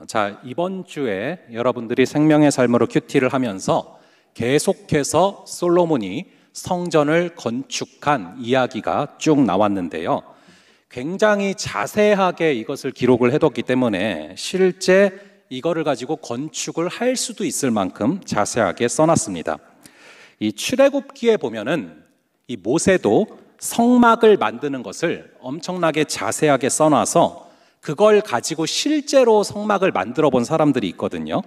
어, 자, 이번 주에 여러분들이 생명의 삶으로 큐티를 하면서 계속해서 솔로몬이 성전을 건축한 이야기가 쭉 나왔는데요. 굉장히 자세하게 이것을 기록을 해뒀기 때문에 실제 이거를 가지고 건축을 할 수도 있을 만큼 자세하게 써놨습니다. 이 출애굽기에 보면은 이 모세도 성막을 만드는 것을 엄청나게 자세하게 써놔서 그걸 가지고 실제로 성막을 만들어 본 사람들이 있거든요.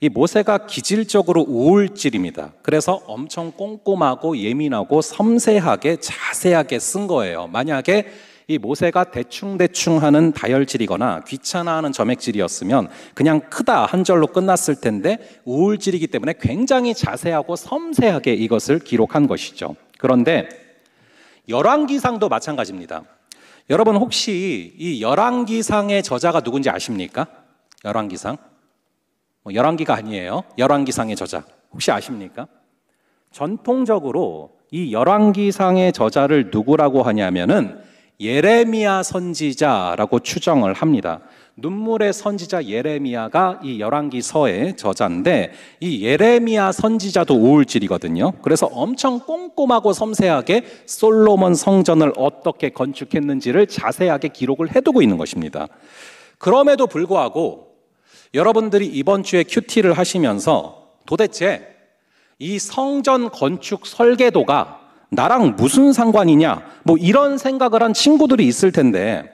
이 모세가 기질적으로 우울질입니다. 그래서 엄청 꼼꼼하고 예민하고 섬세하게 자세하게 쓴 거예요. 만약에 이 모세가 대충대충 하는 다혈질이거나 귀찮아하는 점액질이었으면 그냥 크다 한 절로 끝났을 텐데 우울질이기 때문에 굉장히 자세하고 섬세하게 이것을 기록한 것이죠. 그런데 열왕기상도 마찬가지입니다. 여러분 혹시 이 열왕기상의 저자가 누군지 아십니까? 열왕기상? 뭐 열왕기가 아니에요. 열왕기상의 저자. 혹시 아십니까? 전통적으로 이 열왕기상의 저자를 누구라고 하냐면은 예레미야 선지자라고 추정을 합니다. 눈물의 선지자 예레미야가 이 열왕기서의 저자인데 이 예레미야 선지자도 우울질이거든요 그래서 엄청 꼼꼼하고 섬세하게 솔로몬 성전을 어떻게 건축했는지를 자세하게 기록을 해두고 있는 것입니다. 그럼에도 불구하고 여러분들이 이번 주에 큐티를 하시면서 도대체 이 성전 건축 설계도가 나랑 무슨 상관이냐 뭐 이런 생각을 한 친구들이 있을 텐데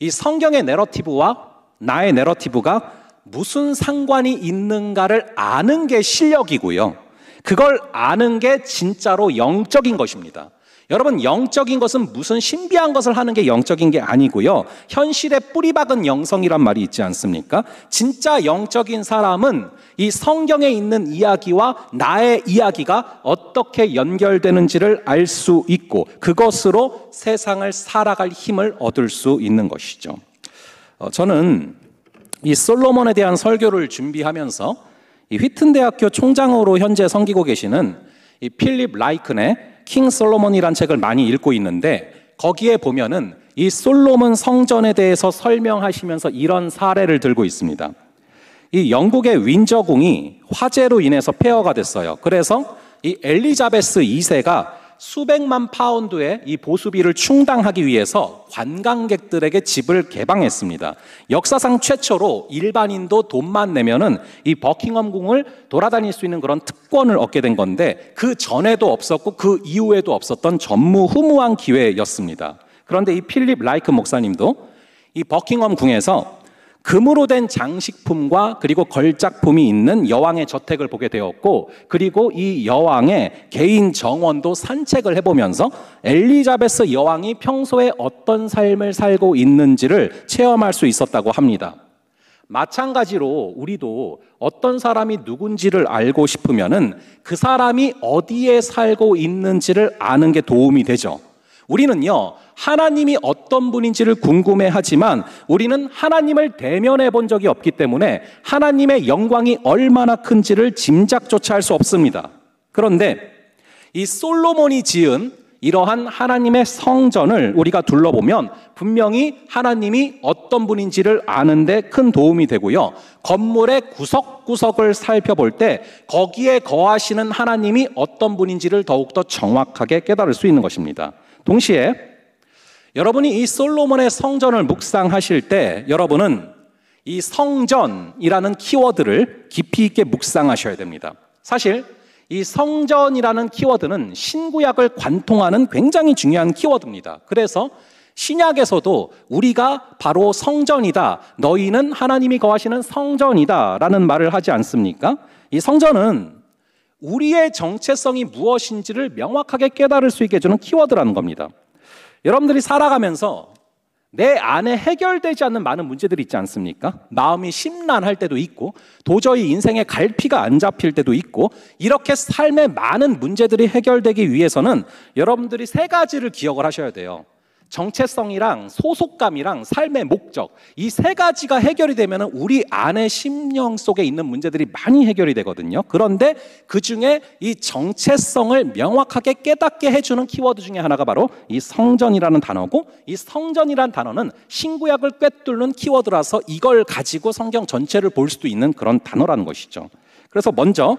이 성경의 내러티브와 나의 내러티브가 무슨 상관이 있는가를 아는 게 실력이고요. 그걸 아는 게 진짜로 영적인 것입니다. 여러분, 영적인 것은 무슨 신비한 것을 하는 게 영적인 게 아니고요. 현실에 뿌리 박은 영성이란 말이 있지 않습니까? 진짜 영적인 사람은 이 성경에 있는 이야기와 나의 이야기가 어떻게 연결되는지를 알 수 있고 그것으로 세상을 살아갈 힘을 얻을 수 있는 것이죠. 어, 저는 이 솔로몬에 대한 설교를 준비하면서 이 휘튼대학교 총장으로 현재 섬기고 계시는 이 필립 라이큰의 킹 솔로몬이란 책을 많이 읽고 있는데 거기에 보면은 이 솔로몬 성전에 대해서 설명하시면서 이런 사례를 들고 있습니다. 이 영국의 윈저궁이 화재로 인해서 폐허가 됐어요. 그래서 이 엘리자베스 2세가 수백만 파운드의 이 보수비를 충당하기 위해서 관광객들에게 집을 개방했습니다. 역사상 최초로 일반인도 돈만 내면은 이 버킹엄 궁을 돌아다닐 수 있는 그런 특권을 얻게 된 건데 그 전에도 없었고 그 이후에도 없었던 전무후무한 기회였습니다. 그런데 이 필립 라이크 목사님도 이 버킹엄 궁에서 금으로 된 장식품과 그리고 걸작품이 있는 여왕의 저택을 보게 되었고 그리고 이 여왕의 개인 정원도 산책을 해보면서 엘리자베스 여왕이 평소에 어떤 삶을 살고 있는지를 체험할 수 있었다고 합니다. 마찬가지로 우리도 어떤 사람이 누군지를 알고 싶으면그 사람이 어디에 살고 있는지를 아는 게 도움이 되죠. 우리는요, 하나님이 어떤 분인지를 궁금해 하지만 우리는 하나님을 대면해 본 적이 없기 때문에 하나님의 영광이 얼마나 큰지를 짐작조차 할 수 없습니다. 그런데 이 솔로몬이 지은 이러한 하나님의 성전을 우리가 둘러보면 분명히 하나님이 어떤 분인지를 아는데 큰 도움이 되고요. 건물의 구석구석을 살펴볼 때 거기에 거하시는 하나님이 어떤 분인지를 더욱더 정확하게 깨달을 수 있는 것입니다. 동시에 여러분이 이 솔로몬의 성전을 묵상하실 때 여러분은 이 성전이라는 키워드를 깊이 있게 묵상하셔야 됩니다. 사실 이 성전이라는 키워드는 신구약을 관통하는 굉장히 중요한 키워드입니다. 그래서 신약에서도 우리가 바로 성전이다. 너희는 하나님이 거하시는 성전이다. 라는 말을 하지 않습니까? 이 성전은 우리의 정체성이 무엇인지를 명확하게 깨달을 수 있게 해주는 키워드라는 겁니다. 여러분들이 살아가면서 내 안에 해결되지 않는 많은 문제들이 있지 않습니까? 마음이 심란할 때도 있고, 도저히 인생의 갈피가 안 잡힐 때도 있고, 이렇게 삶의 많은 문제들이 해결되기 위해서는 여러분들이 세 가지를 기억을 하셔야 돼요. 정체성이랑 소속감이랑 삶의 목적 이 세 가지가 해결이 되면 우리 안의 심령 속에 있는 문제들이 많이 해결이 되거든요. 그런데 그 중에 이 정체성을 명확하게 깨닫게 해주는 키워드 중에 하나가 바로 이 성전이라는 단어고 이 성전이란 단어는 신구약을 꿰뚫는 키워드라서 이걸 가지고 성경 전체를 볼 수도 있는 그런 단어라는 것이죠. 그래서 먼저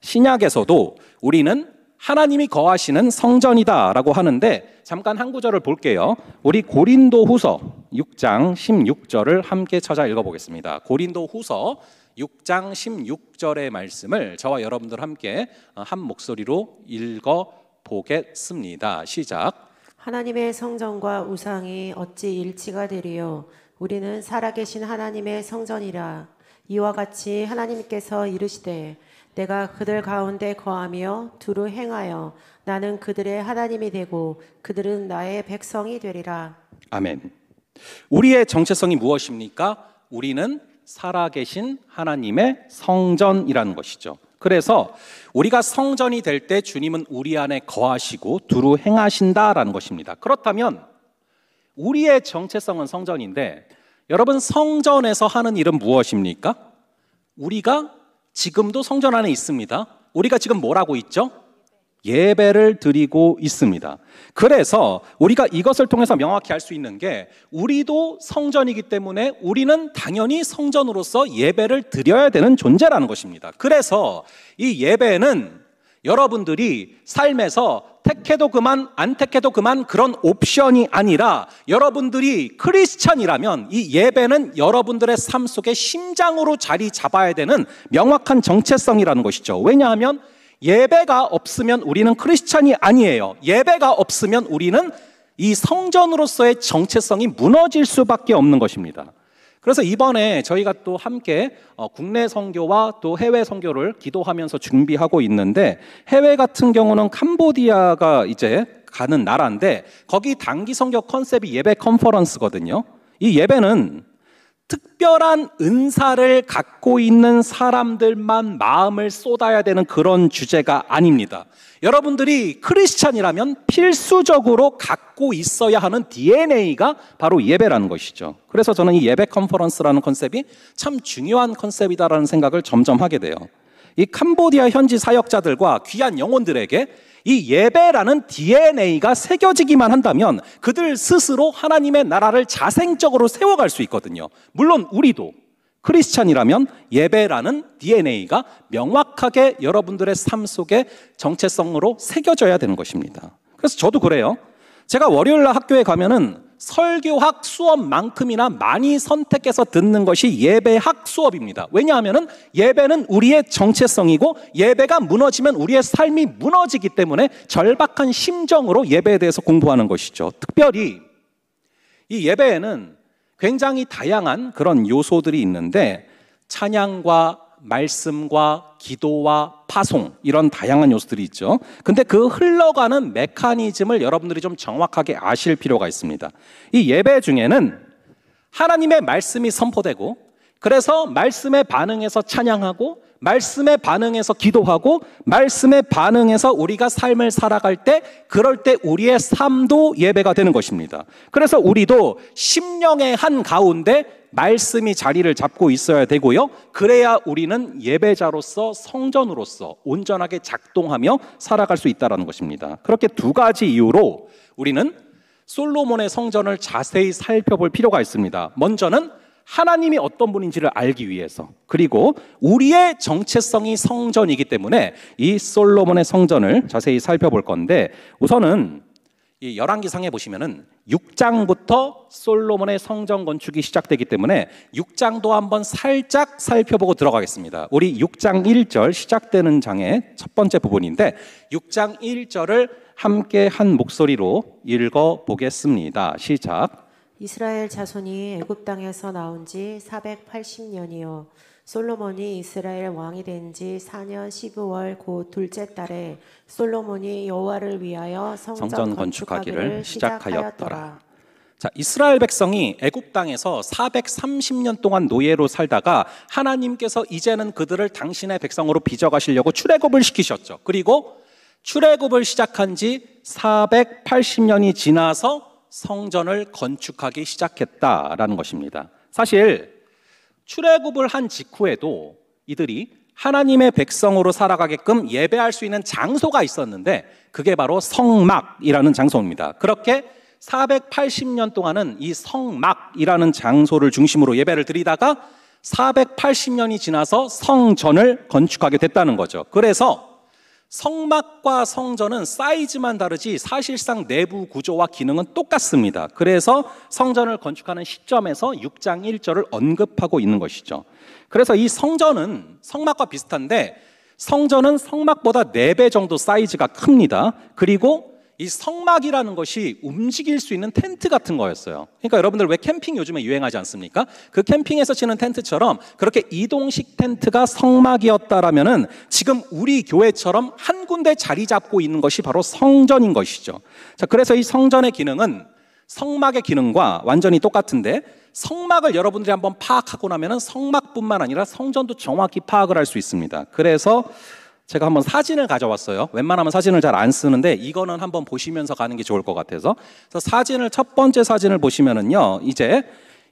신약에서도 우리는 하나님이 거하시는 성전이다라고 하는데 잠깐 한 구절을 볼게요. 우리 고린도 후서 6장 16절을 함께 찾아 읽어보겠습니다. 고린도 후서 6장 16절의 말씀을 저와 여러분들 함께 한 목소리로 읽어 보겠습니다. 시작. 하나님의 성전과 우상이 어찌 일치가 되리요? 우리는 살아계신 하나님의 성전이라. 이와 같이 하나님께서 이르시되 내가 그들 가운데 거하며 두루 행하여 나는 그들의 하나님이 되고 그들은 나의 백성이 되리라. 아멘. 우리의 정체성이 무엇입니까? 우리는 살아계신 하나님의 성전이라는 것이죠. 그래서 우리가 성전이 될 때 주님은 우리 안에 거하시고 두루 행하신다라는 것입니다. 그렇다면 우리의 정체성은 성전인데 여러분 성전에서 하는 일은 무엇입니까? 우리가 지금도 성전 안에 있습니다. 우리가 지금 뭘 하고 있죠? 예배를 드리고 있습니다. 그래서 우리가 이것을 통해서 명확히 할 수 있는 게 우리도 성전이기 때문에 우리는 당연히 성전으로서 예배를 드려야 되는 존재라는 것입니다. 그래서 이 예배는 여러분들이 삶에서 택해도 그만 안 택해도 그만 그런 옵션이 아니라 여러분들이 크리스천이라면이 예배는 여러분들의 삶 속에 심장으로 자리 잡아야 되는 명확한 정체성이라는 것이죠. 왜냐하면 예배가 없으면 우리는 크리스천이 아니에요. 예배가 없으면 우리는 이 성전으로서의 정체성이 무너질 수밖에 없는 것입니다. 그래서 이번에 저희가 또 함께 어, 국내 선교와 또 해외 선교를 기도하면서 준비하고 있는데 해외 같은 경우는 캄보디아가 이제 가는 나라인데 거기 단기 선교 컨셉이 예배 컨퍼런스거든요. 이 예배는 특별한 은사를 갖고 있는 사람들만 마음을 쏟아야 되는 그런 주제가 아닙니다. 여러분들이 크리스찬이라면 필수적으로 갖고 있어야 하는 DNA가 바로 예배라는 것이죠. 그래서 저는 이 예배 컨퍼런스라는 컨셉이 참 중요한 컨셉이다라는 생각을 점점 하게 돼요. 이 캄보디아 현지 사역자들과 귀한 영혼들에게 이 예배라는 DNA가 새겨지기만 한다면 그들 스스로 하나님의 나라를 자생적으로 세워갈 수 있거든요. 물론 우리도 크리스찬이라면 예배라는 DNA가 명확하게 여러분들의 삶 속에 정체성으로 새겨져야 되는 것입니다. 그래서 저도 그래요. 제가 월요일 날 학교에 가면은 설교학 수업만큼이나 많이 선택해서 듣는 것이 예배학 수업입니다. 왜냐하면은 예배는 우리의 정체성이고 예배가 무너지면 우리의 삶이 무너지기 때문에 절박한 심정으로 예배에 대해서 공부하는 것이죠. 특별히 이 예배에는 굉장히 다양한 그런 요소들이 있는데 찬양과 말씀과 기도와 파송 이런 다양한 요소들이 있죠. 근데 그 흘러가는 메커니즘을 여러분들이 좀 정확하게 아실 필요가 있습니다. 이 예배 중에는 하나님의 말씀이 선포되고 그래서 말씀에 반응해서 찬양하고 말씀에 반응해서 기도하고 말씀에 반응해서 우리가 삶을 살아갈 때 그럴 때 우리의 삶도 예배가 되는 것입니다. 그래서 우리도 심령의 한 가운데 말씀이 자리를 잡고 있어야 되고요. 그래야 우리는 예배자로서 성전으로서 온전하게 작동하며 살아갈 수 있다라는 것입니다. 그렇게 두 가지 이유로 우리는 솔로몬의 성전을 자세히 살펴볼 필요가 있습니다. 먼저는 하나님이 어떤 분인지를 알기 위해서 그리고 우리의 정체성이 성전이기 때문에 이 솔로몬의 성전을 자세히 살펴볼 건데 우선은 이 열왕기상에 보시면은 6장부터 솔로몬의 성전 건축이 시작되기 때문에 6장도 한번 살짝 살펴보고 들어가겠습니다. 우리 6장 1절 시작되는 장의 첫 번째 부분인데 6장 1절을 함께 한 목소리로 읽어 보겠습니다. 시작. 이스라엘 자손이 애굽 땅에서 나온 지 480년이요 솔로몬이 이스라엘 왕이 된 지 4년 12월 곧 둘째 달에 솔로몬이 여호와를 위하여 성전, 성전 건축하기를 시작하였더라. 자, 이스라엘 백성이 애굽 땅에서 430년 동안 노예로 살다가 하나님께서 이제는 그들을 당신의 백성으로 빚어 가시려고 출애굽을 시키셨죠. 그리고 출애굽을 시작한 지 480년이 지나서 성전을 건축하기 시작했다라는 것입니다. 사실 출애굽을 한 직후에도 이들이 하나님의 백성으로 살아가게끔 예배할 수 있는 장소가 있었는데 그게 바로 성막이라는 장소입니다. 그렇게 480년 동안은 이 성막이라는 장소를 중심으로 예배를 드리다가 480년이 지나서 성전을 건축하게 됐다는 거죠. 그래서 성막과 성전은 사이즈만 다르지 사실상 내부 구조와 기능은 똑같습니다. 그래서 성전을 건축하는 시점에서 6장 1절을 언급하고 있는 것이죠. 그래서 이 성전은 성막과 비슷한데 성전은 성막보다 4배 정도 사이즈가 큽니다. 그리고 이 성막이라는 것이 움직일 수 있는 텐트 같은 거였어요. 그러니까 여러분들 왜 캠핑 요즘에 유행하지 않습니까? 그 캠핑에서 치는 텐트처럼 그렇게 이동식 텐트가 성막이었다라면은 지금 우리 교회처럼 한 군데 자리 잡고 있는 것이 바로 성전인 것이죠. 자, 그래서 이 성전의 기능은 성막의 기능과 완전히 똑같은데 성막을 여러분들이 한번 파악하고 나면은 성막뿐만 아니라 성전도 정확히 파악을 할 수 있습니다. 그래서 제가 한번 사진을 가져왔어요. 웬만하면 사진을 잘 안 쓰는데 이거는 한번 보시면서 가는 게 좋을 것 같아서. 그래서 사진을 첫 번째 사진을 보시면은요. 이제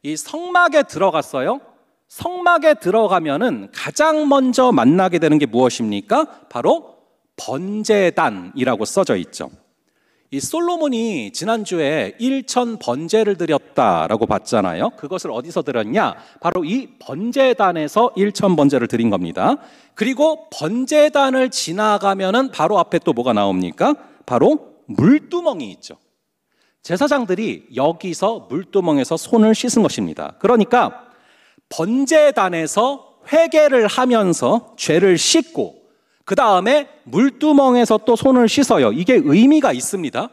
이 성막에 들어갔어요. 성막에 들어가면은 가장 먼저 만나게 되는 게 무엇입니까? 바로 번제단이라고 써져 있죠. 이 솔로몬이 지난주에 1천 번제를 드렸다라고 봤잖아요. 그것을 어디서 드렸냐? 바로 이 번제단에서 1천 번제를 드린 겁니다. 그리고 번제단을 지나가면은 바로 앞에 또 뭐가 나옵니까? 바로 물두멍이 있죠. 제사장들이 여기서 물두멍에서 손을 씻은 것입니다. 그러니까 번제단에서 회개를 하면서 죄를 씻고 그 다음에 물두멍에서 또 손을 씻어요. 이게 의미가 있습니다.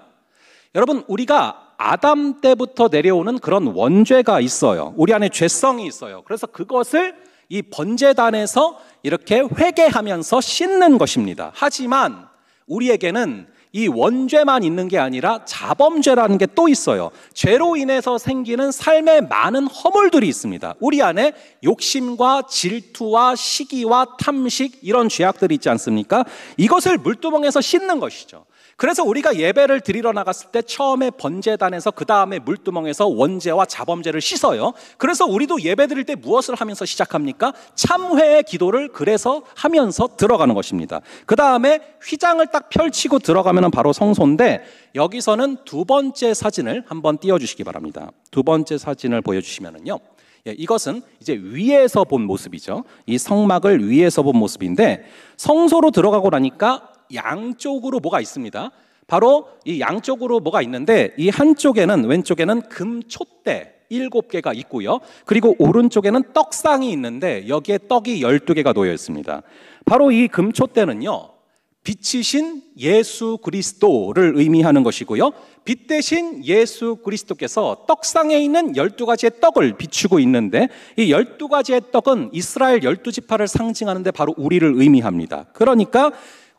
여러분, 우리가 아담 때부터 내려오는 그런 원죄가 있어요. 우리 안에 죄성이 있어요. 그래서 그것을 이 번제단에서 이렇게 회개하면서 씻는 것입니다. 하지만 우리에게는 이 원죄만 있는 게 아니라 자범죄라는 게 또 있어요. 죄로 인해서 생기는 삶의 많은 허물들이 있습니다. 우리 안에 욕심과 질투와 시기와 탐식 이런 죄악들이 있지 않습니까? 이것을 물두멍에서 씻는 것이죠. 그래서 우리가 예배를 드리러 나갔을 때 처음에 번제단에서 그 다음에 물두멍에서 원죄와 자범죄를 씻어요. 그래서 우리도 예배 드릴 때 무엇을 하면서 시작합니까? 참회의 기도를 그래서 하면서 들어가는 것입니다. 그 다음에 휘장을 딱 펼치고 들어가면 바로 성소인데 여기서는 두 번째 사진을 한번 띄워주시기 바랍니다. 두 번째 사진을 보여주시면은요. 예, 이것은 이제 위에서 본 모습이죠. 이 성막을 위에서 본 모습인데 성소로 들어가고 나니까 양쪽으로 뭐가 있습니다. 바로 이 양쪽으로 뭐가 있는데 이 한쪽에는 왼쪽에는 금촛대 일곱 개가 있고요. 그리고 오른쪽에는 떡상이 있는데 여기에 떡이 열두 개가 놓여 있습니다. 바로 이 금촛대는요. 빛이신 예수 그리스도를 의미하는 것이고요. 빛 대신 예수 그리스도께서 떡상에 있는 12가지의 떡을 비추고 있는데 이 12가지의 떡은 이스라엘 12지파를 상징하는데 바로 우리를 의미합니다. 그러니까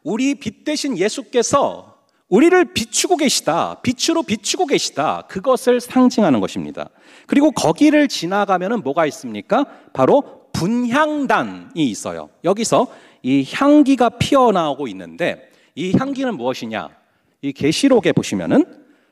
우리 빛 대신 예수께서 우리를 비추고 계시다. 빛으로 비추고 계시다. 그것을 상징하는 것입니다. 그리고 거기를 지나가면 뭐가 있습니까? 바로 분향단이 있어요. 여기서 이 향기가 피어나오고 있는데 이 향기는 무엇이냐? 이 계시록에 보시면은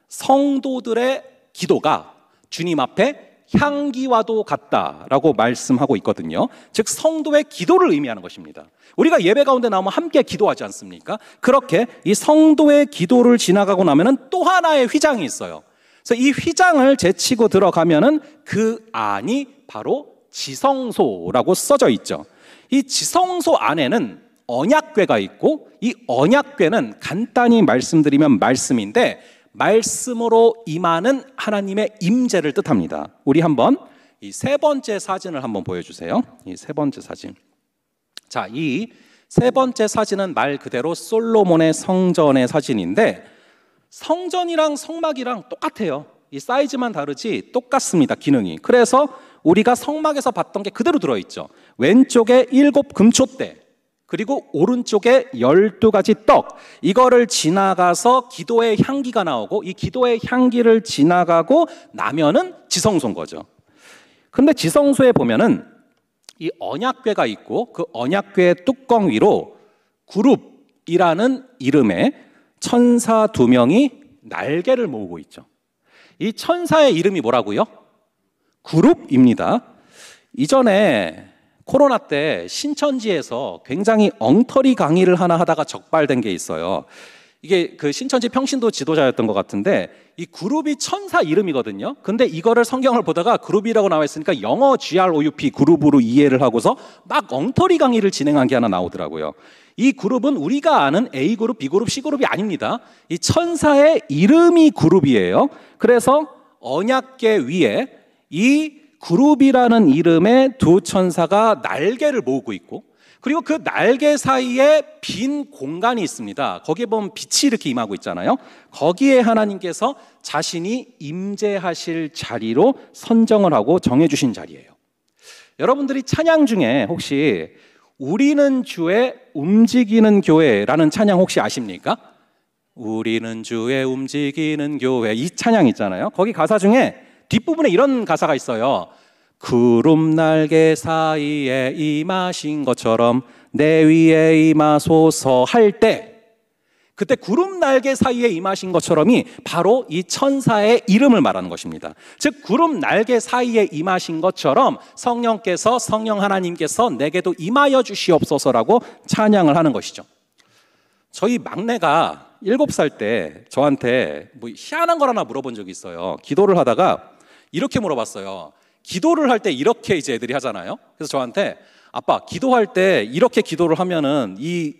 성도들의 기도가 주님 앞에 향기와도 같다라고 말씀하고 있거든요. 즉 성도의 기도를 의미하는 것입니다. 우리가 예배 가운데 나오면 함께 기도하지 않습니까? 그렇게 이 성도의 기도를 지나가고 나면은 또 하나의 휘장이 있어요. 그래서 이 휘장을 제치고 들어가면은 그 안이 바로 지성소라고 써져 있죠. 이 지성소 안에는 언약궤가 있고 이 언약궤는 간단히 말씀드리면 말씀인데 말씀으로 임하는 하나님의 임재를 뜻합니다. 우리 한번 이 세 번째 사진을 한번 보여주세요. 이 세 번째 사진. 자, 이 세 번째 사진은 말 그대로 솔로몬의 성전의 사진인데 성전이랑 성막이랑 똑같아요. 이 사이즈만 다르지 똑같습니다. 기능이. 그래서 우리가 성막에서 봤던 게 그대로 들어있죠. 왼쪽에 일곱 금초대, 그리고 오른쪽에 12가지 떡. 이거를 지나가서 기도의 향기가 나오고 이 기도의 향기를 지나가고 나면은 지성소인 거죠. 근데 지성소에 보면은 이 언약궤가 있고 그 언약궤의 뚜껑 위로 그룹이라는 이름의 천사 두 명이 날개를 모으고 있죠. 이 천사의 이름이 뭐라고요? 그룹입니다. 이전에 코로나 때 신천지에서 굉장히 엉터리 강의를 하나 하다가 적발된 게 있어요. 이게 그 신천지 평신도 지도자였던 것 같은데 이 그룹이 천사 이름이거든요. 근데 이거를 성경을 보다가 그룹이라고 나와 있으니까 영어 GROUP 그룹으로 이해를 하고서 막 엉터리 강의를 진행한 게 하나 나오더라고요. 이 그룹은 우리가 아는 A 그룹, B 그룹, C 그룹이 아닙니다. 이 천사의 이름이 그룹이에요. 그래서 언약계 위에 이 그룹이라는 이름의 두 천사가 날개를 모으고 있고 그리고 그 날개 사이에 빈 공간이 있습니다. 거기에 보면 빛이 이렇게 임하고 있잖아요. 거기에 하나님께서 자신이 임재하실 자리로 선정을 하고 정해주신 자리예요. 여러분들이 찬양 중에 혹시 우리는 주의 움직이는 교회라는 찬양 혹시 아십니까? 우리는 주의 움직이는 교회 이 찬양 있잖아요. 거기 가사 중에 뒷부분에 이런 가사가 있어요. 구름 날개 사이에 임하신 것처럼 내 위에 임하소서 할 때 그때 구름 날개 사이에 임하신 것처럼이 바로 이 천사의 이름을 말하는 것입니다. 즉 구름 날개 사이에 임하신 것처럼 성령께서 성령 하나님께서 내게도 임하여 주시옵소서라고 찬양을 하는 것이죠. 저희 막내가 일곱 살 때 저한테 뭐 희한한 걸 하나 물어본 적이 있어요. 기도를 하다가 이렇게 물어봤어요. 기도를 할 때 이렇게 이제 애들이 하잖아요. 그래서 저한테 아빠 기도할 때 이렇게 기도를 하면은 이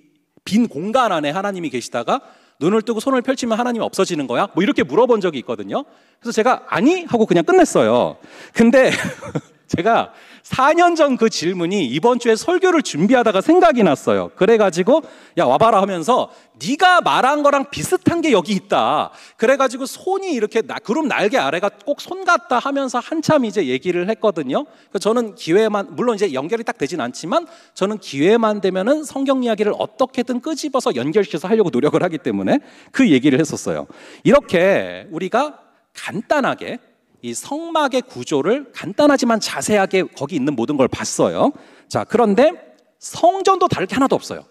빈 공간 안에 하나님이 계시다가 눈을 뜨고 손을 펼치면 하나님 이 없어지는 거야? 뭐 이렇게 물어본 적이 있거든요. 그래서 제가 아니 하고 그냥 끝냈어요. 근데 제가 4년 전 그 질문이 이번 주에 설교를 준비하다가 생각이 났어요. 그래가지고 야 와봐라 하면서 네가 말한 거랑 비슷한 게 여기 있다. 그래가지고 손이 이렇게 나, 그룹 날개 아래가 꼭 손 같다 하면서 한참 이제 얘기를 했거든요. 저는 기회만 물론 이제 연결이 딱 되진 않지만 저는 기회만 되면은 성경 이야기를 어떻게든 끄집어서 연결시켜서 하려고 노력을 하기 때문에 그 얘기를 했었어요. 이렇게 우리가 간단하게 이 성막의 구조를 간단하지만 자세하게 거기 있는 모든 걸 봤어요. 자, 그런데 성전도 다를 게 하나도 없어요.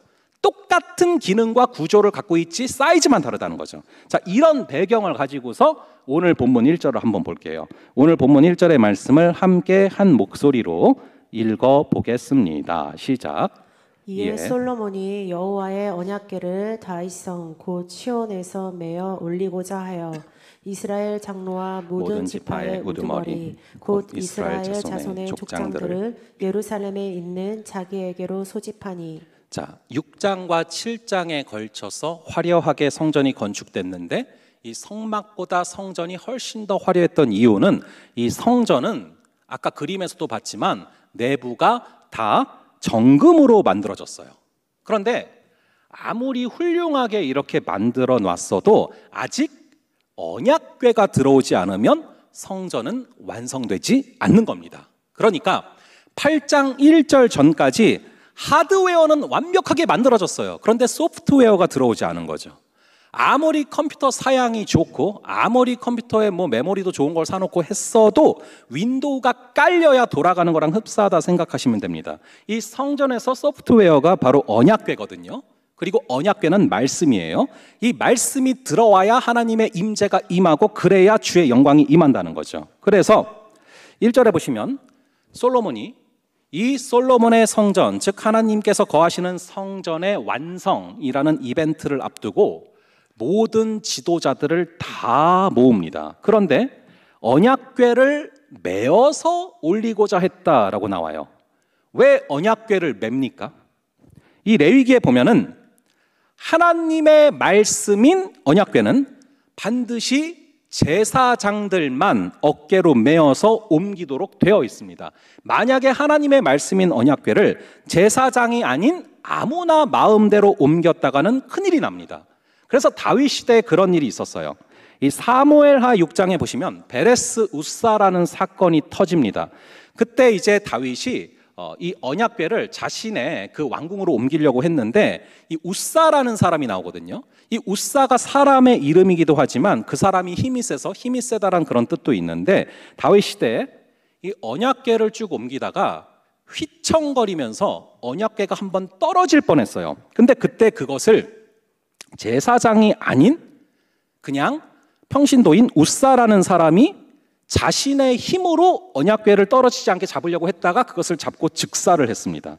똑같은 기능과 구조를 갖고 있지 사이즈만 다르다는 거죠. 자, 이런 배경을 가지고서 오늘 본문 1절을 한번 볼게요. 오늘 본문 1절의 말씀을 함께 한 목소리로 읽어 보겠습니다. 시작. 이에 예. 솔로몬이 여호와의 언약궤를 다윗성 곧 시온에서 메어 올리고자 하여 이스라엘 장로와 모든 지파의 우두머리 곧 이스라엘 자손의 족장들을 예루살렘에 있는 자기에게로 소집하니 자, 6장과 7장에 걸쳐서 화려하게 성전이 건축됐는데 이 성막보다 성전이 훨씬 더 화려했던 이유는 이 성전은 아까 그림에서도 봤지만 내부가 다 정금으로 만들어졌어요. 그런데 아무리 훌륭하게 이렇게 만들어 놨어도 아직 언약궤가 들어오지 않으면 성전은 완성되지 않는 겁니다. 그러니까 8장 1절 전까지 하드웨어는 완벽하게 만들어졌어요. 그런데 소프트웨어가 들어오지 않은 거죠. 아무리 컴퓨터 사양이 좋고 아무리 컴퓨터에 뭐 메모리도 좋은 걸 사놓고 했어도 윈도우가 깔려야 돌아가는 거랑 흡사하다 생각하시면 됩니다. 이 성전에서 소프트웨어가 바로 언약궤거든요. 그리고 언약궤는 말씀이에요. 이 말씀이 들어와야 하나님의 임재가 임하고 그래야 주의 영광이 임한다는 거죠. 그래서 1절에 보시면 솔로몬이 이 솔로몬의 성전, 즉 하나님께서 거하시는 성전의 완성이라는 이벤트를 앞두고 모든 지도자들을 다 모읍니다. 그런데 언약궤를 메어서 올리고자 했다라고 나와요. 왜 언약궤를 맵니까? 이 레위기에 보면은 하나님의 말씀인 언약궤는 반드시 제사장들만 어깨로 메어서 옮기도록 되어 있습니다. 만약에 하나님의 말씀인 언약궤를 제사장이 아닌 아무나 마음대로 옮겼다가는 큰일이 납니다. 그래서 다윗 시대에 그런 일이 있었어요. 이사모엘하 6장에 보시면 베레스 우사라는 사건이 터집니다. 그때 이제 다윗이 어, 이 언약궤를 자신의 그 왕궁으로 옮기려고 했는데 이 우사라는 사람이 나오거든요. 이 우사가 사람의 이름이기도 하지만 그 사람이 힘이 세서 힘이 세다란 그런 뜻도 있는데 다윗 시대에 이 언약궤를 쭉 옮기다가 휘청거리면서 언약궤가 한번 떨어질 뻔했어요. 근데 그때 그것을 제사장이 아닌 그냥 평신도인 우사라는 사람이 자신의 힘으로 언약궤를 떨어지지 않게 잡으려고 했다가 그것을 잡고 즉사를 했습니다.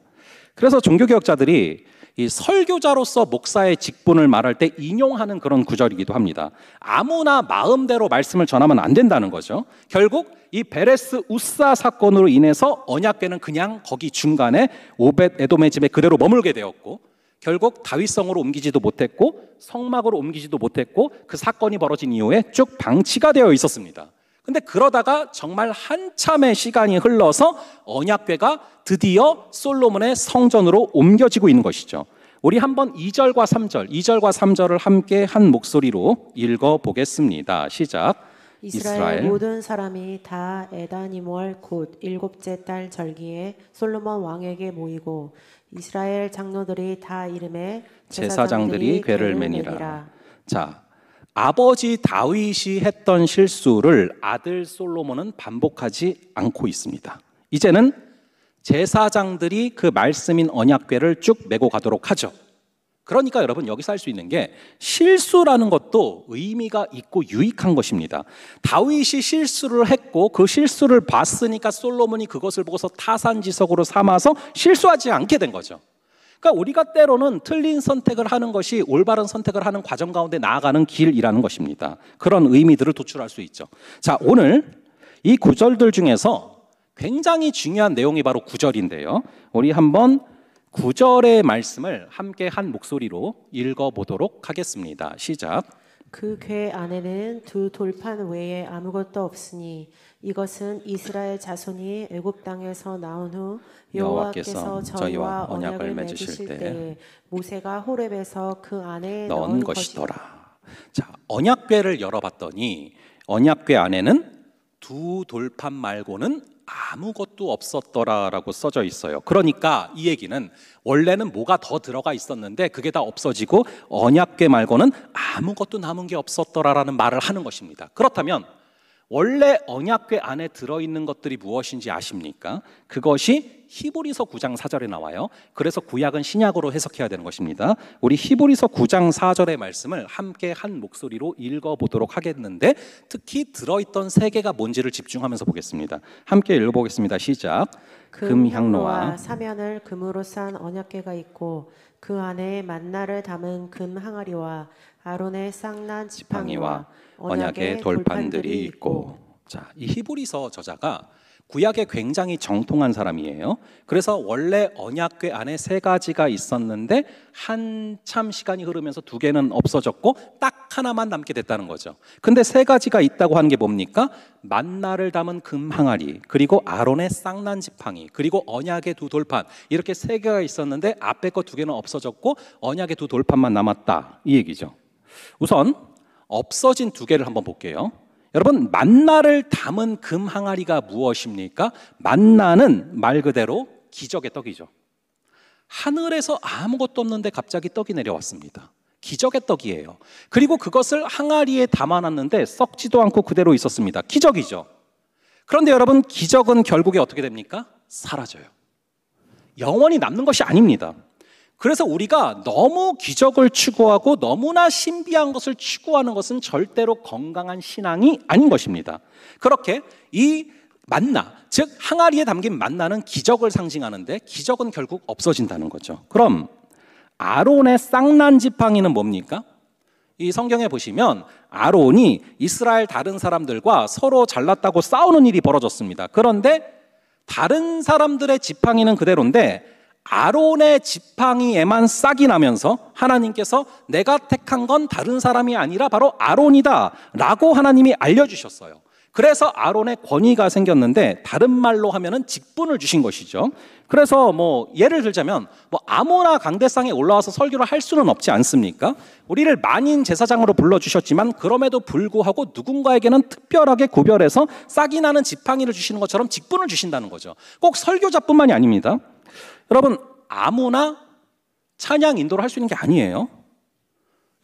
그래서 종교개혁자들이 이 설교자로서 목사의 직분을 말할 때 인용하는 그런 구절이기도 합니다. 아무나 마음대로 말씀을 전하면 안 된다는 거죠. 결국 이 베레스 우사 사건으로 인해서 언약궤는 그냥 거기 중간에 오벳 에돔의 집에 그대로 머물게 되었고 결국 다윗성으로 옮기지도 못했고 성막으로 옮기지도 못했고 그 사건이 벌어진 이후에 쭉 방치가 되어 있었습니다. 근데 그러다가 정말 한참의 시간이 흘러서 언약궤가 드디어 솔로몬의 성전으로 옮겨지고 있는 것이죠. 우리 한번 2절과 3절, 2절과 3절을 함께 한 목소리로 읽어 보겠습니다. 시작. 이스라엘, 이스라엘, 모든 사람이 다 에다니몰 곧 일곱째 달 절기에 솔로몬 왕에게 모이고 이스라엘 장로들이 다 이름에 제사장들이, 제사장들이 괴를 매니라. 자, 아버지 다윗이 했던 실수를 아들 솔로몬은 반복하지 않고 있습니다. 이제는 제사장들이 그 말씀인 언약궤를 쭉 메고 가도록 하죠. 그러니까 여러분 여기서 할 수 있는 게 실수라는 것도 의미가 있고 유익한 것입니다. 다윗이 실수를 했고 그 실수를 봤으니까 솔로몬이 그것을 보고서 타산지석으로 삼아서 실수하지 않게 된 거죠. 그러니까 우리가 때로는 틀린 선택을 하는 것이 올바른 선택을 하는 과정 가운데 나아가는 길이라는 것입니다. 그런 의미들을 도출할 수 있죠. 자, 오늘 이 구절들 중에서 굉장히 중요한 내용이 바로 구절인데요. 우리 한번 구절의 말씀을 함께 한 목소리로 읽어보도록 하겠습니다. 시작. 그궤 안에는 두 돌판 외에 아무것도 없으니 이것은 이스라엘 자손이 애굽 땅에서 나온 후 여호와께서 저희와 언약을 맺으실 때 모세가 호렙에서 그 안에 넣은 것이더라. 자, 언약궤를 열어봤더니 언약궤 안에는 두 돌판 말고는 아무것도 없었더라라고 써져 있어요. 그러니까 이 얘기는 원래는 뭐가 더 들어가 있었는데 그게 다 없어지고 언약궤 말고는 아무것도 남은 게 없었더라라는 말을 하는 것입니다. 그렇다면 원래 언약궤 안에 들어 있는 것들이 무엇인지 아십니까? 그것이 히브리서 9장 4절에 나와요. 그래서 구약은 신약으로 해석해야 되는 것입니다. 우리 히브리서 9장 4절의 말씀을 함께 한 목소리로 읽어보도록 하겠는데 특히 들어있던 세 개가 뭔지를 집중하면서 보겠습니다. 함께 읽어보겠습니다. 시작. 금향로와 사면을 금으로 싼 언약궤가 있고 그 안에 만나를 담은 금 항아리와 아론의 쌍난 지팡이와 언약의 돌판들이 있고 자, 이 히브리서 저자가 구약에 굉장히 정통한 사람이에요. 그래서 원래 언약궤 안에 세 가지가 있었는데 한참 시간이 흐르면서 두 개는 없어졌고 딱 하나만 남게 됐다는 거죠. 근데 세 가지가 있다고 하는 게 뭡니까? 만나를 담은 금 항아리, 그리고 아론의 쌍난 지팡이, 그리고 언약의 두 돌판. 이렇게 세 개가 있었는데 앞에 거 두 개는 없어졌고 언약의 두 돌판만 남았다. 이 얘기죠. 우선 없어진 두 개를 한번 볼게요. 여러분 만나를 담은 금 항아리가 무엇입니까? 만나는 말 그대로 기적의 떡이죠. 하늘에서 아무것도 없는데 갑자기 떡이 내려왔습니다. 기적의 떡이에요. 그리고 그것을 항아리에 담아놨는데 썩지도 않고 그대로 있었습니다. 기적이죠. 그런데 여러분 기적은 결국에 어떻게 됩니까? 사라져요. 영원히 남는 것이 아닙니다. 그래서 우리가 너무 기적을 추구하고 너무나 신비한 것을 추구하는 것은 절대로 건강한 신앙이 아닌 것입니다. 그렇게 이 만나, 즉 항아리에 담긴 만나는 기적을 상징하는데 기적은 결국 없어진다는 거죠. 그럼 아론의 쌍난 지팡이는 뭡니까? 이 성경에 보시면 아론이 이스라엘 다른 사람들과 서로 잘났다고 싸우는 일이 벌어졌습니다. 그런데 다른 사람들의 지팡이는 그대로인데 아론의 지팡이에만 싹이 나면서 하나님께서 내가 택한 건 다른 사람이 아니라 바로 아론이다 라고 하나님이 알려주셨어요. 그래서 아론의 권위가 생겼는데 다른 말로 하면은 직분을 주신 것이죠. 그래서 뭐 예를 들자면 뭐아무나 강대상에 올라와서 설교를 할 수는 없지 않습니까? 우리를 만인 제사장으로 불러 주셨지만 그럼에도 불구하고 누군가에게는 특별하게 구별해서 싹이 나는 지팡이를 주시는 것처럼 직분을 주신다는 거죠. 꼭 설교자뿐만이 아닙니다. 여러분 아무나 찬양 인도를 할 수 있는 게 아니에요.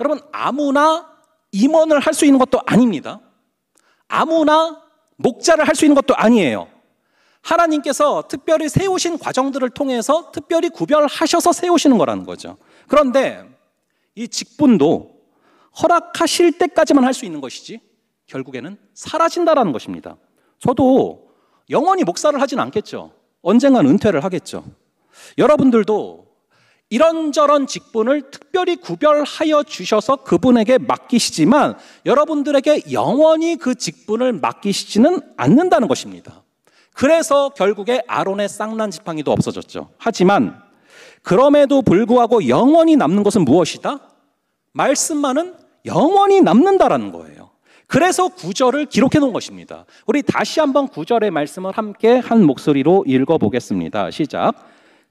여러분 아무나 임원을 할 수 있는 것도 아닙니다. 아무나 목자를 할 수 있는 것도 아니에요. 하나님께서 특별히 세우신 과정들을 통해서 특별히 구별하셔서 세우시는 거라는 거죠. 그런데 이 직분도 허락하실 때까지만 할 수 있는 것이지 결국에는 사라진다라는 것입니다. 저도 영원히 목사를 하진 않겠죠. 언젠간 은퇴를 하겠죠. 여러분들도 이런저런 직분을 특별히 구별하여 주셔서 그분에게 맡기시지만 여러분들에게 영원히 그 직분을 맡기시지는 않는다는 것입니다. 그래서 결국에 아론의 쌍난 지팡이도 없어졌죠. 하지만 그럼에도 불구하고 영원히 남는 것은 무엇이다? 말씀만은 영원히 남는다라는 거예요. 그래서 구절을 기록해 놓은 것입니다. 우리 다시 한번 구절의 말씀을 함께 한 목소리로 읽어 보겠습니다. 시작.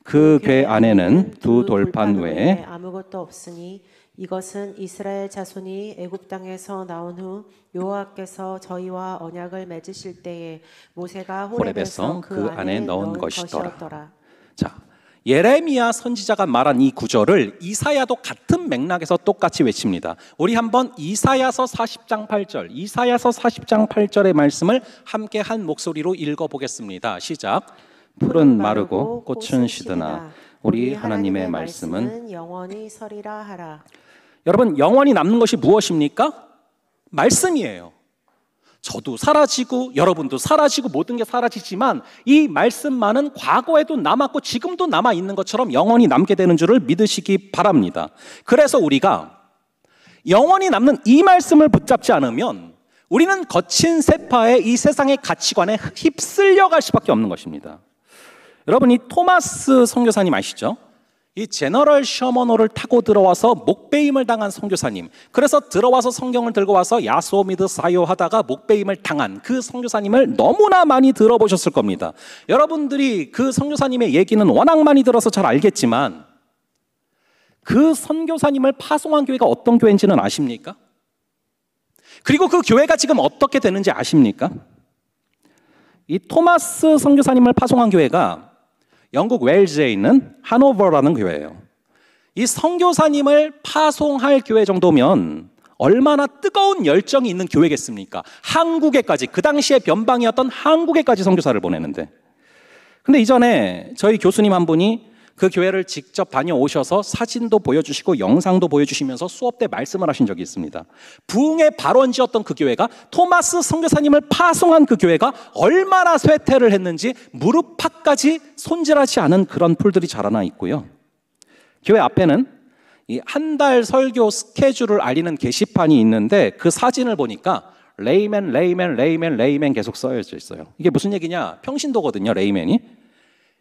그궤 안에는 두 그 돌판 외에 아무것도 없으니 이것은 이스라엘 자손이 애굽 땅에서 나온 후 여호와께서 저희와 언약을 맺으실 때에 모세가 호렙에서 그, 그 안에 넣은 것이더라. 자, 예레미야 선지자가 말한 이 구절을 이사야도 같은 맥락에서 똑같이 외칩니다. 우리 한번 이사야서 40장 8절, 이사야서 40장 8절의 말씀을 함께 한 목소리로 읽어 보겠습니다. 시작. 풀은 마르고 꽃은 시드나 우리 하나님의 말씀은 영원히 서리라 하라. 여러분 영원히 남는 것이 무엇입니까? 말씀이에요. 저도 사라지고 여러분도 사라지고 모든 게 사라지지만 이 말씀만은 과거에도 남았고 지금도 남아 있는 것처럼 영원히 남게 되는 줄을 믿으시기 바랍니다. 그래서 우리가 영원히 남는 이 말씀을 붙잡지 않으면 우리는 거친 세파의 이 세상의 가치관에 휩쓸려 갈 수밖에 없는 것입니다. 여러분 이 토마스 선교사님 아시죠? 이 제너럴 셔머노를 타고 들어와서 목배임을 당한 선교사님. 그래서 들어와서 성경을 들고 와서 야소미드 사요하다가 목배임을 당한 그 선교사님을 너무나 많이 들어보셨을 겁니다. 여러분들이 그 선교사님의 얘기는 워낙 많이 들어서 잘 알겠지만 그 선교사님을 파송한 교회가 어떤 교회인지는 아십니까? 그리고 그 교회가 지금 어떻게 되는지 아십니까? 이 토마스 선교사님을 파송한 교회가 영국 웨일즈에 있는 하노버라는 교회예요. 이 선교사님을 파송할 교회 정도면 얼마나 뜨거운 열정이 있는 교회겠습니까? 한국에까지 그 당시에 변방이었던 한국에까지 선교사를 보내는데. 근데 이전에 저희 교수님 한 분이 그 교회를 직접 다녀오셔서 사진도 보여주시고 영상도 보여주시면서 수업 때 말씀을 하신 적이 있습니다. 부흥의 발원지였던 그 교회가 토마스 선교사님을 파송한 그 교회가 얼마나 쇠퇴를 했는지 무릎팍까지 손질하지 않은 그런 풀들이 자라나 있고요. 교회 앞에는 이 한 달 설교 스케줄을 알리는 게시판이 있는데 그 사진을 보니까 레이맨, 레이맨, 레이맨, 레이맨 계속 써져 있어요. 이게 무슨 얘기냐? 평신도거든요, 레이맨이.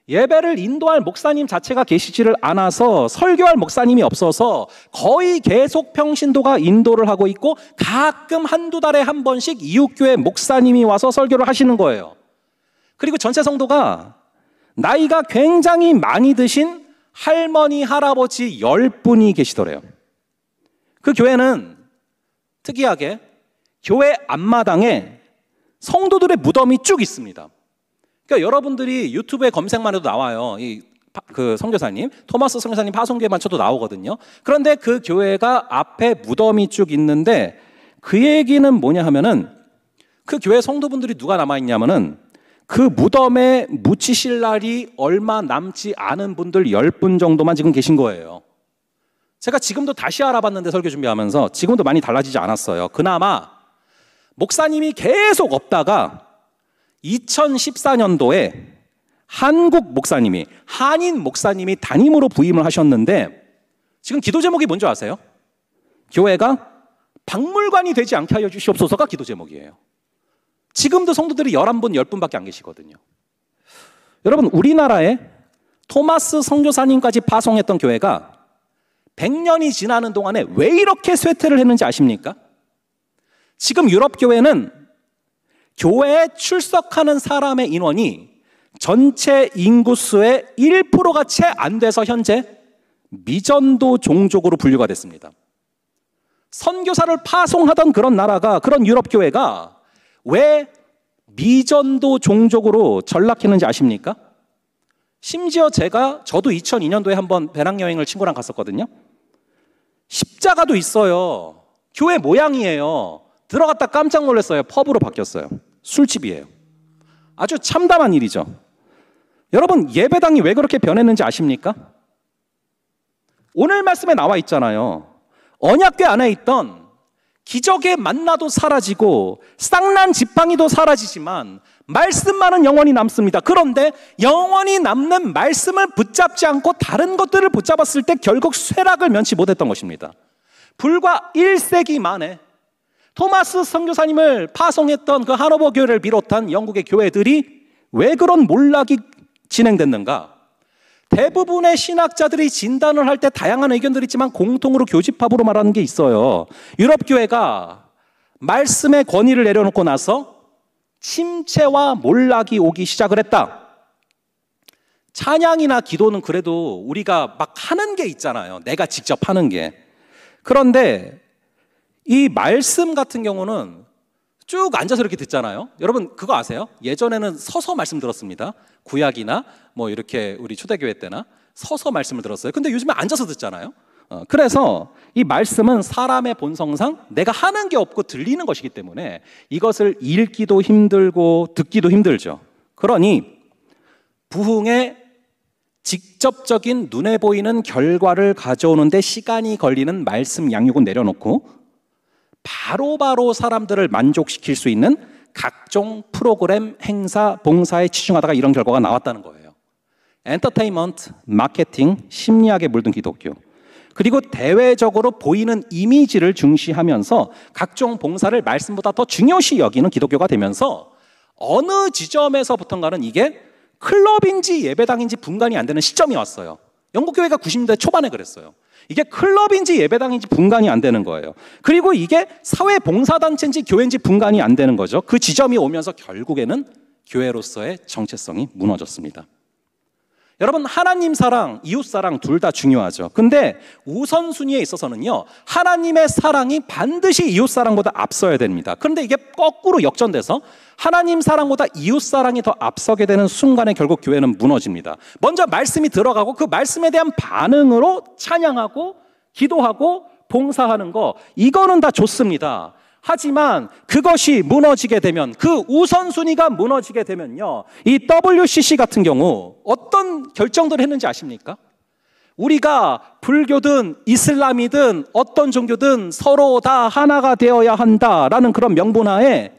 예배를 인도할 목사님 자체가 계시지를 않아서 설교할 목사님이 없어서 거의 계속 평신도가 인도를 하고 있고 가끔 한두 달에 한 번씩 이웃교회 목사님이 와서 설교를 하시는 거예요. 그리고 전체 성도가 나이가 굉장히 많이 드신 할머니, 할아버지 열 분이 계시더래요. 그 교회는 특이하게 교회 앞마당에 성도들의 무덤이 쭉 있습니다. 그러니까 여러분들이 유튜브에 검색만 해도 나와요. 이 그 성교사님, 토마스 성교사님 파송교회만 쳐도 나오거든요. 그런데 그 교회가 앞에 무덤이 쭉 있는데 그 얘기는 뭐냐 하면은 그 교회 성도분들이 누가 남아 있냐면은 그 무덤에 묻히실 날이 얼마 남지 않은 분들 10분 정도만 지금 계신 거예요. 제가 지금도 다시 알아봤는데 설교 준비하면서 지금도 많이 달라지지 않았어요. 그나마 목사님이 계속 없다가 2014년도에 한국 목사님이 한인 목사님이 담임으로 부임을 하셨는데 지금 기도 제목이 뭔지 아세요? 교회가 박물관이 되지 않게 하여 주시옵소서가 기도 제목이에요. 지금도 성도들이 11분, 10분밖에 안 계시거든요. 여러분, 우리나라에 토마스 성교사님까지 파송했던 교회가 100년이 지나는 동안에 왜 이렇게 쇠퇴를 했는지 아십니까? 지금 유럽 교회는 교회에 출석하는 사람의 인원이 전체 인구수의 1%가 채 안 돼서 현재 미전도 종족으로 분류가 됐습니다. 선교사를 파송하던 그런 나라가 그런 유럽 교회가 왜 미전도 종족으로 전락했는지 아십니까? 심지어 제가 저도 2002년도에 한 번 배낭여행을 친구랑 갔었거든요. 십자가도 있어요. 교회 모양이에요. 들어갔다 깜짝 놀랐어요. 펍으로 바뀌었어요. 술집이에요. 아주 참담한 일이죠. 여러분, 예배당이 왜 그렇게 변했는지 아십니까? 오늘 말씀에 나와 있잖아요. 언약궤 안에 있던 기적의 만나도 사라지고 쌍난 지팡이도 사라지지만 말씀만은 영원히 남습니다. 그런데 영원히 남는 말씀을 붙잡지 않고 다른 것들을 붙잡았을 때 결국 쇠락을 면치 못했던 것입니다. 불과 1세기 만에 토마스 선교사님을 파송했던 그 하노버 교회를 비롯한 영국의 교회들이 왜 그런 몰락이 진행됐는가? 대부분의 신학자들이 진단을 할 때 다양한 의견들이 있지만 공통으로 교집합으로 말하는 게 있어요. 유럽 교회가 말씀의 권위를 내려놓고 나서 침체와 몰락이 오기 시작을 했다. 찬양이나 기도는 그래도 우리가 막 하는 게 있잖아요. 내가 직접 하는 게. 그런데 이 말씀 같은 경우는 쭉 앉아서 이렇게 듣잖아요. 여러분 그거 아세요? 예전에는 서서 말씀 들었습니다. 구약이나 뭐 이렇게 우리 초대교회 때나 서서 말씀을 들었어요. 근데 요즘에 앉아서 듣잖아요. 어, 그래서 이 말씀은 사람의 본성상 내가 하는 게 없고 들리는 것이기 때문에 이것을 읽기도 힘들고 듣기도 힘들죠. 그러니 부흥의 직접적인 눈에 보이는 결과를 가져오는데 시간이 걸리는 말씀 양육은 내려놓고 바로바로 바로 사람들을 만족시킬 수 있는 각종 프로그램, 행사, 봉사에 치중하다가 이런 결과가 나왔다는 거예요. 엔터테인먼트, 마케팅, 심리학에 물든 기독교. 그리고 대외적으로 보이는 이미지를 중시하면서 각종 봉사를 말씀보다 더 중요시 여기는 기독교가 되면서 어느 지점에서부턴가는 이게 클럽인지 예배당인지 분간이 안 되는 시점이 왔어요. 영국 교회가 90년대 초반에 그랬어요. 이게 클럽인지 예배당인지 분간이 안 되는 거예요. 그리고 이게 사회 봉사단체인지 교회인지 분간이 안 되는 거죠. 그 지점이 오면서 결국에는 교회로서의 정체성이 무너졌습니다. 여러분 하나님 사랑, 이웃 사랑 둘 다 중요하죠. 근데 우선순위에 있어서는요. 하나님의 사랑이 반드시 이웃 사랑보다 앞서야 됩니다. 그런데 이게 거꾸로 역전돼서 하나님 사랑보다 이웃 사랑이 더 앞서게 되는 순간에 결국 교회는 무너집니다. 먼저 말씀이 들어가고 그 말씀에 대한 반응으로 찬양하고 기도하고 봉사하는 거 이거는 다 좋습니다. 하지만 그것이 무너지게 되면 그 우선순위가 무너지게 되면요. 이 WCC 같은 경우 어떤 결정들을 했는지 아십니까? 우리가 불교든 이슬람이든 어떤 종교든 서로 다 하나가 되어야 한다라는 그런 명분하에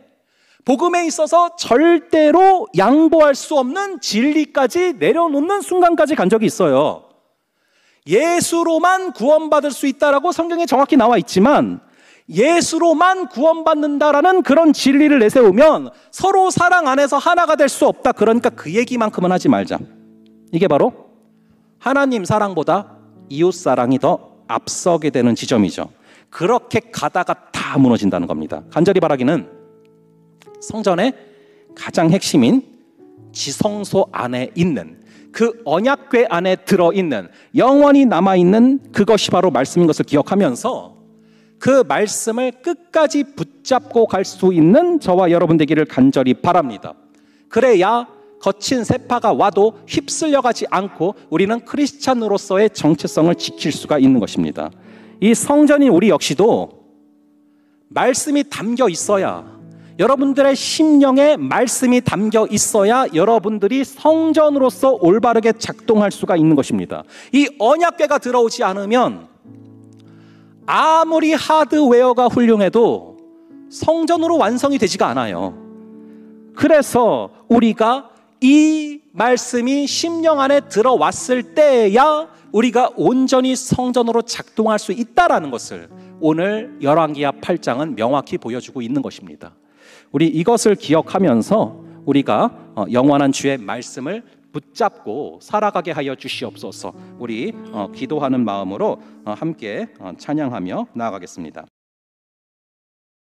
복음에 있어서 절대로 양보할 수 없는 진리까지 내려놓는 순간까지 간 적이 있어요. 예수로만 구원받을 수 있다라고 성경에 정확히 나와 있지만 예수로만 구원받는다라는 그런 진리를 내세우면 서로 사랑 안에서 하나가 될 수 없다. 그러니까 그 얘기만큼은 하지 말자. 이게 바로 하나님 사랑보다 이웃 사랑이 더 앞서게 되는 지점이죠. 그렇게 가다가 다 무너진다는 겁니다. 간절히 바라기는 성전의 가장 핵심인 지성소 안에 있는 그 언약궤 안에 들어 있는 영원히 남아 있는 그것이 바로 말씀인 것을 기억하면서 그 말씀을 끝까지 붙잡고 갈 수 있는 저와 여러분 되기를 간절히 바랍니다. 그래야 거친 세파가 와도 휩쓸려 가지 않고 우리는 크리스찬으로서의 정체성을 지킬 수가 있는 것입니다. 이 성전인 우리 역시도 말씀이 담겨 있어야 여러분들의 심령에 말씀이 담겨 있어야 여러분들이 성전으로서 올바르게 작동할 수가 있는 것입니다. 이 언약궤가 들어오지 않으면 아무리 하드웨어가 훌륭해도 성전으로 완성이 되지가 않아요. 그래서 우리가 이 말씀이 심령 안에 들어왔을 때야 우리가 온전히 성전으로 작동할 수 있다라는 것을 오늘 열왕기하 8장은 명확히 보여주고 있는 것입니다. 우리 이것을 기억하면서 우리가 어, 영원한 주의 말씀을 붙잡고 살아가게 하여 주시옵소서. 우리 어, 기도하는 마음으로 어, 함께 어, 찬양하며 나아가겠습니다.